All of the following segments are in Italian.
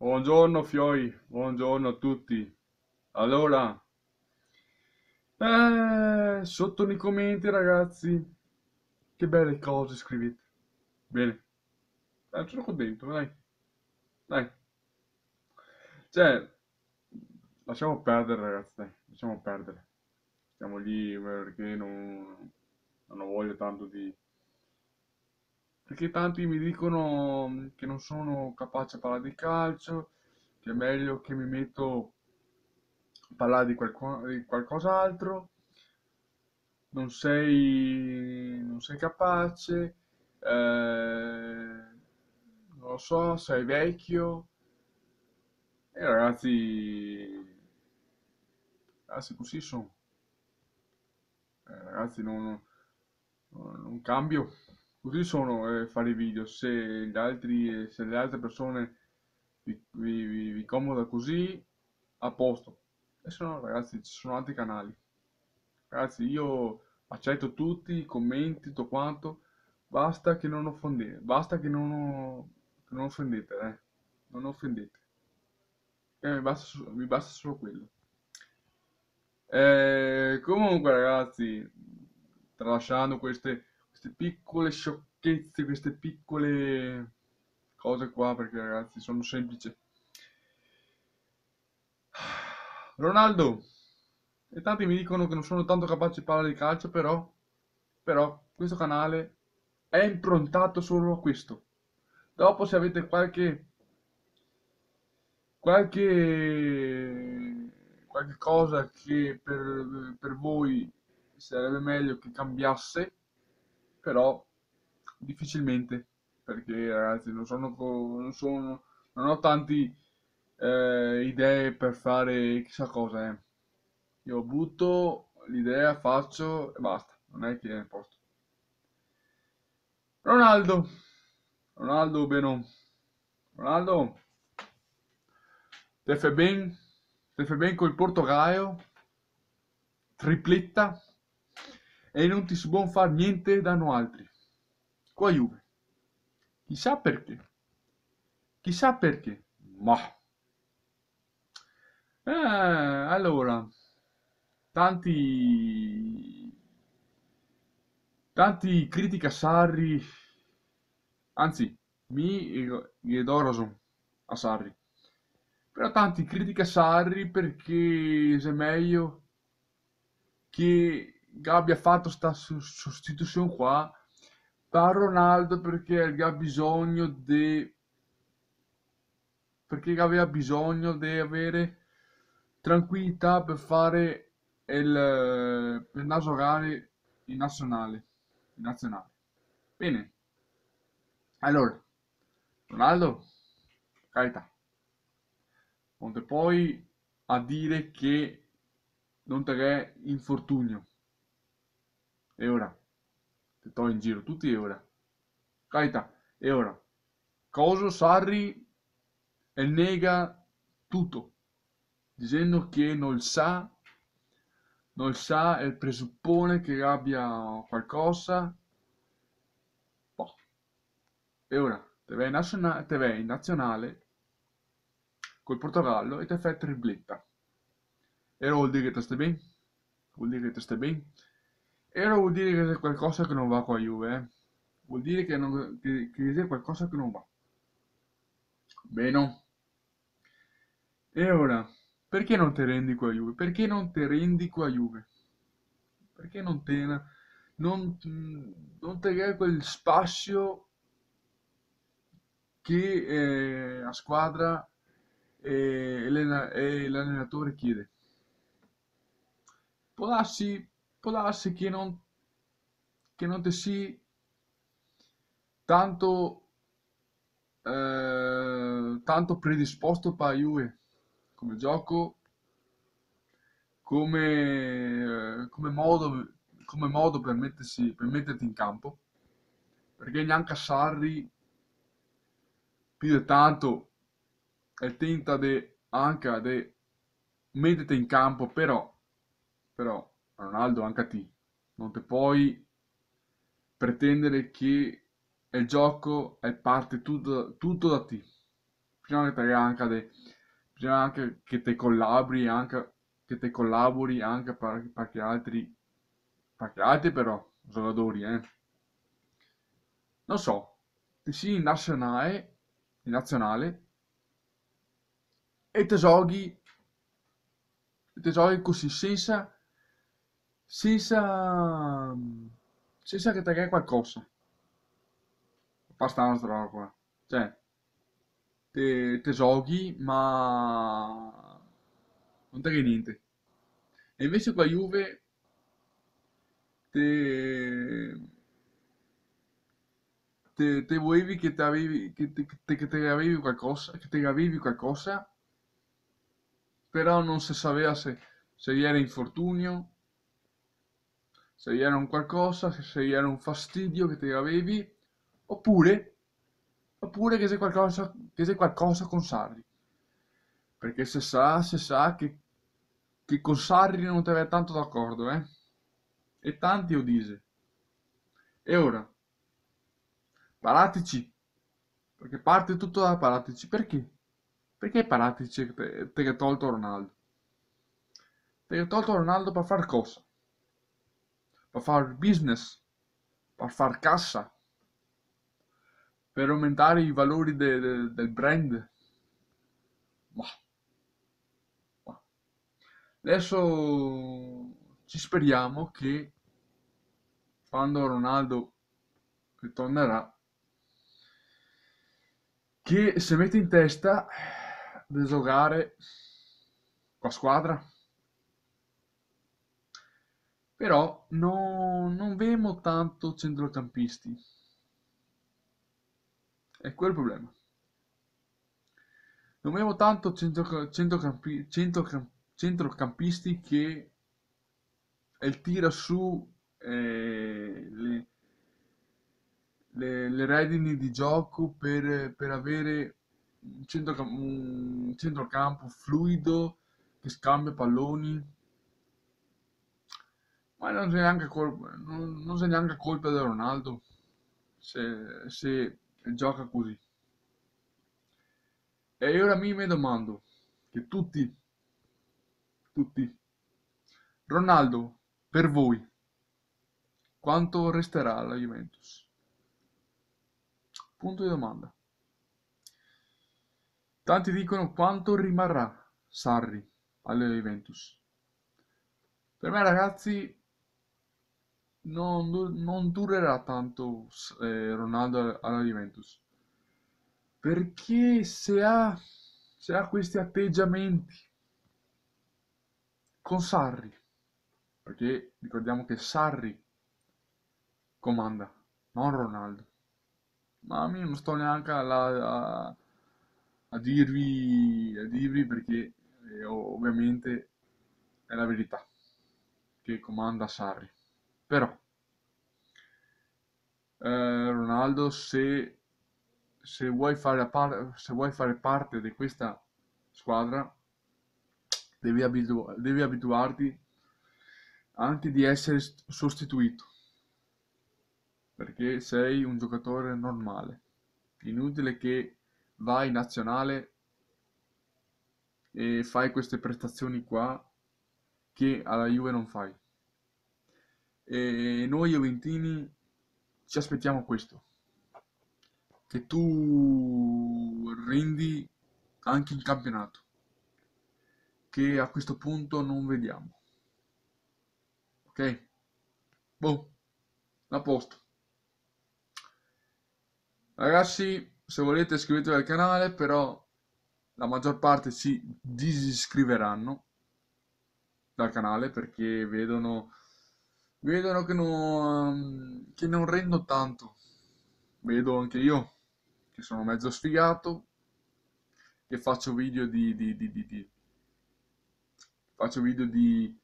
Buongiorno Fiori, buongiorno a tutti. Allora, eh, sotto nei commenti ragazzi, che belle cose scrivete. Bene, eh, sono contento, dai. Dai. Cioè, lasciamo perdere ragazzi, dai, lasciamo perdere. Siamo lì perché non, non ho voglia tanto di perché tanti mi dicono che non sono capace a parlare di calcio, che è meglio che mi metto a parlare di, qualco, di qualcos'altro, non sei, non sei capace, eh, non lo so, sei vecchio. E ragazzi, ragazzi così sono. Eh, ragazzi, non, non, non cambio. Così sono eh, fare i video, se, gli altri, eh, se le altre persone vi, vi, vi, vi comoda così, a posto. E se no ragazzi ci sono altri canali. Ragazzi io accetto tutti i commenti, tutto quanto, basta che non offendete, basta che non, che non offendete, eh. non offendete. Eh, mi, basta, mi basta solo quello. Eh, comunque ragazzi, tralasciando queste queste piccole sciocchezze, queste piccole cose qua, perché ragazzi sono semplici. Ronaldo, e tanti mi dicono che non sono tanto capace di parlare di calcio, però, però questo canale è improntato solo a questo. Dopo se avete qualche qualche qualche cosa che per, per voi sarebbe meglio che cambiasse però difficilmente, perché ragazzi non sono, non, sono, non ho tanti eh, idee per fare chissà cosa, eh. io butto l'idea, faccio e basta, non è che è posto. Ronaldo, Ronaldo Benon, Ronaldo, te fai ben, te fai ben col Portogallo, tripletta, e non ti si può fare niente da danno altri. Qua Juve. Chissà perché. Chissà perché. Ma. Eh, allora, tanti... Tanti critica Sarri, anzi, mi gli do ragione a Sarri. Però tanti critica Sarri perché è meglio che abbia fatto questa sostituzione qua per Ronaldo perché aveva bisogno di perché aveva bisogno di avere tranquillità per fare il per nasogare in nazionale il nazionale bene allora Ronaldo carità non te puoi a dire che non te è infortunio e ora ti to in giro tutti e ora carità e ora Coso Sarri e nega tutto dicendo che non sa non sa e presuppone che abbia qualcosa boh. e ora te vai, nazionale, te vai in nazionale col Portogallo e ti fai tripletta e ora vuol dire che te stai bene vuol dire che te stai bene e Era vuol dire che c'è qualcosa che non va con la Juve. Eh? Vuol dire che, non, che, che c'è qualcosa che non va. Bene. E ora, perché non ti rendi con la Juve? Perché non ti rendi con la Juve? Perché non te... ne... Non, non te ne quel spazio che eh, la squadra e, e l'allenatore chiede. Può darsi può darsi che non, che non ti si tanto, eh, tanto predisposto per Juve come gioco, come, eh, come, modo, come modo per, mettersi, per metterti in campo, perché neanche Sarri più di tanto è tenta di anche di metterti in campo, però, però Ronaldo, anche a te. Non te puoi pretendere che il gioco è parte tutto, tutto da te. Prima che te anche de, prima anche che te collabori anche che te collabori anche per, per altri per altri però giocatori, eh. Non so, ti sei in nazionale, in nazionale e ti giochi e ti giochi così senza senza, sa si sa che tagliare qualcosa abbastanza una qua cioè te, te giochi ma non tagli niente e invece qua Juve te te, te volevi che te avevi che te, che te avevi qualcosa che te avevi qualcosa però non si sapeva se, se era infortunio se era un qualcosa, se era un fastidio che ti avevi, oppure, oppure che se qualcosa, che se qualcosa con Sarri. Perché se sa, se sa che, che con Sarri non ti aveva tanto d'accordo, eh? E tanti odise. E ora, Paratici, perché parte tutto da Paratici, perché? Perché Paratici te, te che ha tolto Ronaldo? Te che ha tolto Ronaldo per far cosa? per fare business, per fare cassa, per aumentare i valori de, de, del brand. Ma. Bah. Adesso ci speriamo che quando Ronaldo ritornerà, che si mette in testa di giocare con la squadra però no, non vemo tanto centrocampisti. È quel problema. Non vemo tanto centro, centrocampi, centrocamp, centrocampisti che il tira su eh, le, le, le, redini di gioco per, per avere un, centrocamp, un centrocampo fluido che scambia palloni ma non sei neanche colpa, non, non sei neanche colpa di Ronaldo se, se gioca così. E ora mi domando che tutti, tutti, Ronaldo, per voi, quanto resterà alla Juventus? Punto di domanda. Tanti dicono quanto rimarrà Sarri alla Juventus. Per me ragazzi non, non durerà tanto eh, Ronaldo alla Juventus perché se ha, se ha questi atteggiamenti con Sarri perché ricordiamo che Sarri comanda non Ronaldo ma io non sto neanche alla, a, a, dirvi, a dirvi perché eh, ovviamente è la verità che comanda Sarri però eh, Ronaldo se, se, vuoi par- se, vuoi fare parte di questa squadra devi, abitu- devi abituarti anche di essere sostituito perché sei un giocatore normale inutile che vai in nazionale e fai queste prestazioni qua che alla Juve non fai e noi Juventini ci aspettiamo questo. Che tu rendi anche il campionato. Che a questo punto non vediamo. Ok? Boh, a posto. Ragazzi, se volete iscrivetevi al canale, però la maggior parte si disiscriveranno dal canale perché vedono vedono che non, che non rendo tanto. Vedo anche io che sono mezzo sfigato, che faccio video di, di, di, di faccio video di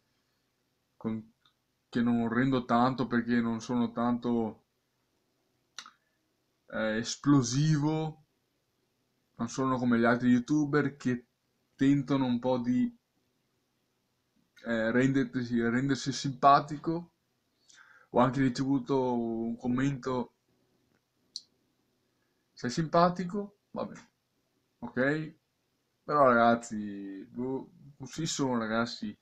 con, che non rendo tanto perché non sono tanto eh, esplosivo non sono come gli altri youtuber che tentano un po' di eh, rendersi, rendersi simpatico ho anche ricevuto un commento sei simpatico vabbè ok però ragazzi boh, così sono ragazzi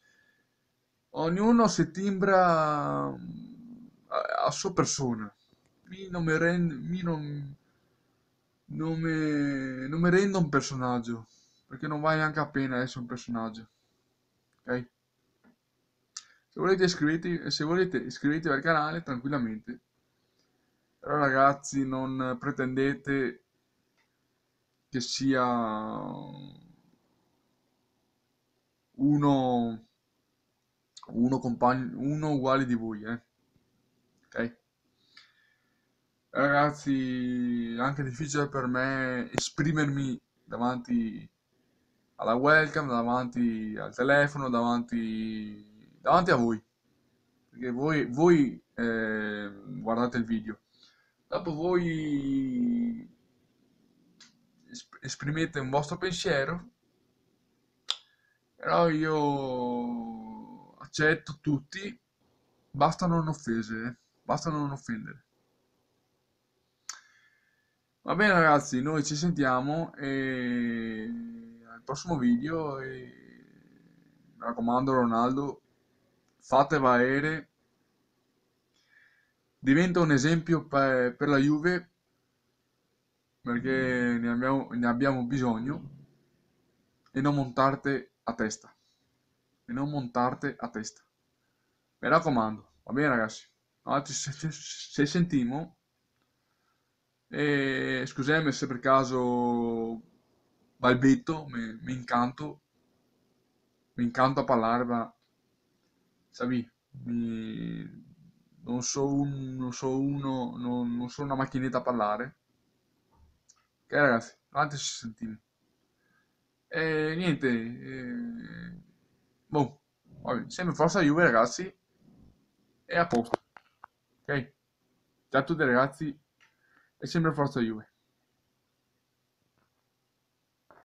ognuno si timbra mm, a sua persona mi non mi rendo mi non, non mi, non mi rendo un personaggio perché non vai neanche pena essere un personaggio ok se volete, iscrivetevi, se volete iscrivetevi al canale tranquillamente però ragazzi non pretendete che sia uno uno compagno uno uguale di voi eh? ok ragazzi anche difficile per me esprimermi davanti alla webcam davanti al telefono davanti davanti a voi, perché voi, voi eh, guardate il video, dopo voi esprimete un vostro pensiero, però io accetto tutti, basta non offese, eh. basta non offendere. Va bene ragazzi, noi ci sentiamo e al prossimo video e mi raccomando Ronaldo fate valere, diventa un esempio per, per la Juve perché ne abbiamo, ne abbiamo, bisogno e non montarte a testa e non montarte a testa mi raccomando va bene ragazzi allora, se, se, se sentimo e scusami se per caso balbetto mi, mi incanto mi incanto a parlare ma Savi, mm, non so, un, non so uno, non, non sono una macchinetta a parlare. Ok ragazzi, avanti ci sentiamo. E niente, eh, boh, vabbè, sempre forza Juve ragazzi, e a posto. Ok? Ciao a tutti ragazzi, e sempre forza Juve.